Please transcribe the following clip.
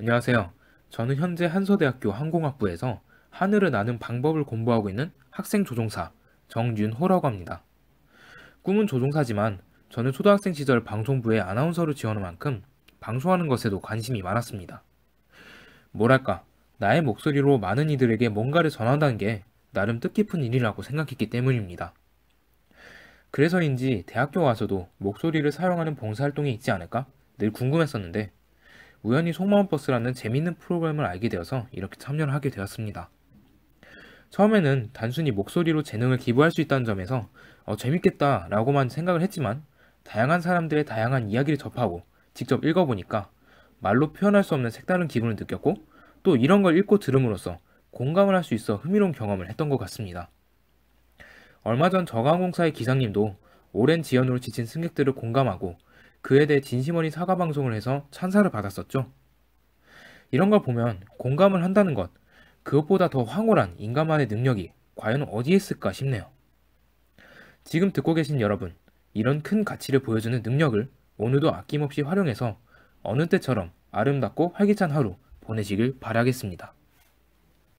안녕하세요. 저는 현재 한서대학교 항공학부에서 하늘을 나는 방법을 공부하고 있는 학생 조종사 정윤호라고 합니다. 꿈은 조종사지만 저는 초등학생 시절 방송부에 아나운서로 지원한 만큼 방송하는 것에도 관심이 많았습니다. 뭐랄까, 나의 목소리로 많은 이들에게 뭔가를 전한다는 게 나름 뜻깊은 일이라고 생각했기 때문입니다. 그래서인지 대학교 와서도 목소리를 사용하는 봉사활동이 있지 않을까 늘 궁금했었는데 우연히 속마음버스라는 재밌는 프로그램을 알게 되어서 이렇게 참여를 하게 되었습니다. 처음에는 단순히 목소리로 재능을 기부할 수 있다는 점에서 어, 재밌겠다 라고만 생각을 했지만 다양한 사람들의 다양한 이야기를 접하고 직접 읽어보니까 말로 표현할 수 없는 색다른 기분을 느꼈고 또 이런 걸 읽고 들음으로써 공감을 할 수 있어 흥미로운 경험을 했던 것 같습니다. 얼마 전 저가항공사의 기사님도 오랜 지연으로 지친 승객들을 공감하고 그에 대해 진심어린 사과 방송을 해서 찬사를 받았었죠. 이런 걸 보면 공감을 한다는 것, 그것보다 더 황홀한 인간만의 능력이 과연 어디에 있을까 싶네요. 지금 듣고 계신 여러분, 이런 큰 가치를 보여주는 능력을 오늘도 아낌없이 활용해서 어느 때처럼 아름답고 활기찬 하루 보내시길 바라겠습니다.